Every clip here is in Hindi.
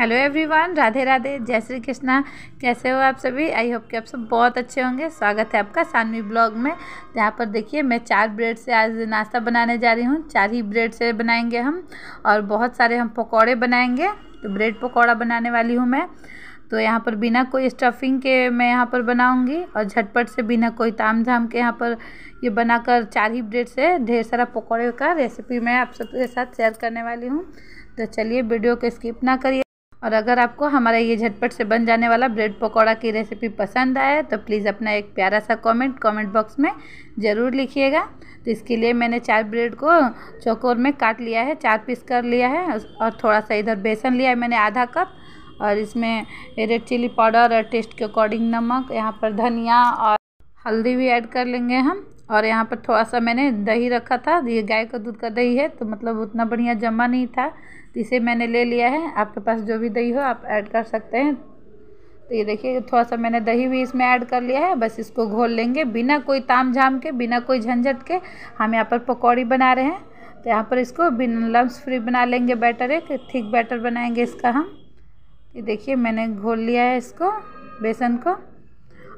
हेलो एवरीवन राधे राधे जय श्री कृष्णा कैसे हो आप सभी आई होप कि आप सब बहुत अच्छे होंगे स्वागत है आपका सानवी ब्लॉग में जहाँ पर देखिए मैं चार ब्रेड से आज नाश्ता बनाने जा रही हूँ चार ही ब्रेड से बनाएंगे हम और बहुत सारे हम पकौड़े बनाएंगे तो ब्रेड पकौड़ा बनाने वाली हूँ मैं तो यहाँ पर बिना कोई स्टफिंग के मैं यहाँ पर बनाऊँगी और झटपट से बिना कोई ताम झाम के यहाँ पर ये बनाकर चार ही ब्रेड से ढेर सारा पकौड़े का रेसिपी मैं आप सबके साथ शेयर करने वाली हूँ तो चलिए वीडियो को स्किप ना करिए और अगर आपको हमारा ये झटपट से बन जाने वाला ब्रेड पकौड़ा की रेसिपी पसंद आए तो प्लीज़ अपना एक प्यारा सा कमेंट कमेंट बॉक्स में ज़रूर लिखिएगा तो इसके लिए मैंने चार ब्रेड को चौकोर में काट लिया है चार पीस कर लिया है और थोड़ा सा इधर बेसन लिया है मैंने आधा कप और इसमें रेड चिली पाउडर और टेस्ट के अकॉर्डिंग नमक यहाँ पर धनिया और हल्दी भी ऐड कर लेंगे हम और यहाँ पर थोड़ा सा मैंने दही रखा था ये गाय का दूध का दही है तो मतलब उतना बढ़िया जमा नहीं था तो इसे मैंने ले लिया है आपके पास जो भी दही हो आप ऐड कर सकते हैं तो ये देखिए थोड़ा सा मैंने दही भी इसमें ऐड कर लिया है बस इसको घोल लेंगे बिना कोई ताम झाम के बिना कोई झंझट के हम यहाँ पर पकौड़ी बना रहे हैं तो यहाँ पर इसको बिना लम्स फ्री बना लेंगे बैटर एक थिक बैटर बनाएंगे इसका हम ये देखिए मैंने घोल लिया है इसको बेसन को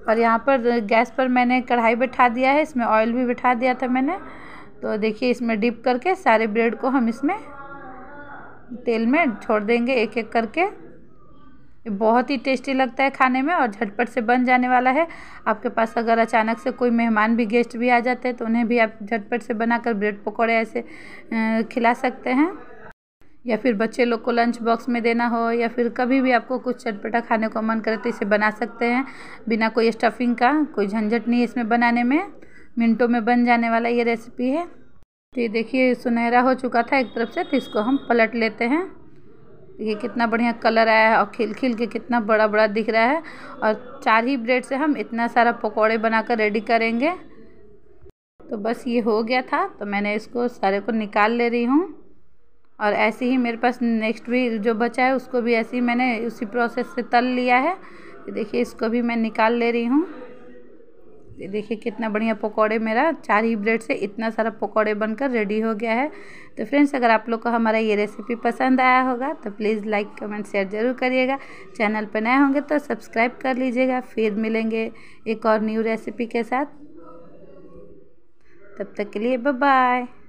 और यहाँ पर गैस पर मैंने कढ़ाई बैठा दिया है इसमें ऑयल भी बैठा दिया था मैंने तो देखिए इसमें डिप करके सारे ब्रेड को हम इसमें तेल में छोड़ देंगे एक एक करके बहुत ही टेस्टी लगता है खाने में और झटपट से बन जाने वाला है आपके पास अगर अचानक से कोई मेहमान भी गेस्ट भी आ जाते हैं तो उन्हें भी आप झटपट से बनाकर ब्रेड पकौड़े ऐसे खिला सकते हैं या फिर बच्चे लोग को लंच बॉक्स में देना हो या फिर कभी भी आपको कुछ चटपटा खाने को मन करे तो इसे बना सकते हैं बिना कोई स्टफिंग का कोई झंझट नहीं इसमें बनाने में मिनटों में बन जाने वाला ये रेसिपी है तो ये देखिए सुनहरा हो चुका था एक तरफ से तो इसको हम पलट लेते हैं ये कितना बढ़िया कलर आया है और खिल खिल के कितना बड़ा बड़ा दिख रहा है और चार ही ब्रेड से हम इतना सारा पकौड़े बनाकर रेडी करेंगे तो बस ये हो गया था तो मैंने इसको सारे को निकाल ले रही हूँ और ऐसे ही मेरे पास नेक्स्ट भी जो बचा है उसको भी ऐसे ही मैंने उसी प्रोसेस से तल लिया है देखिए इसको भी मैं निकाल ले रही हूँ देखिए कितना बढ़िया पकोड़े मेरा चार ही ब्रेड से इतना सारा पकोड़े बनकर रेडी हो गया है तो फ्रेंड्स अगर आप लोग को हमारा ये रेसिपी पसंद आया होगा तो प्लीज़ लाइक कमेंट शेयर ज़रूर करिएगा चैनल पर नए होंगे तो सब्सक्राइब कर लीजिएगा फिर मिलेंगे एक और न्यू रेसिपी के साथ तब तक के लिए बाय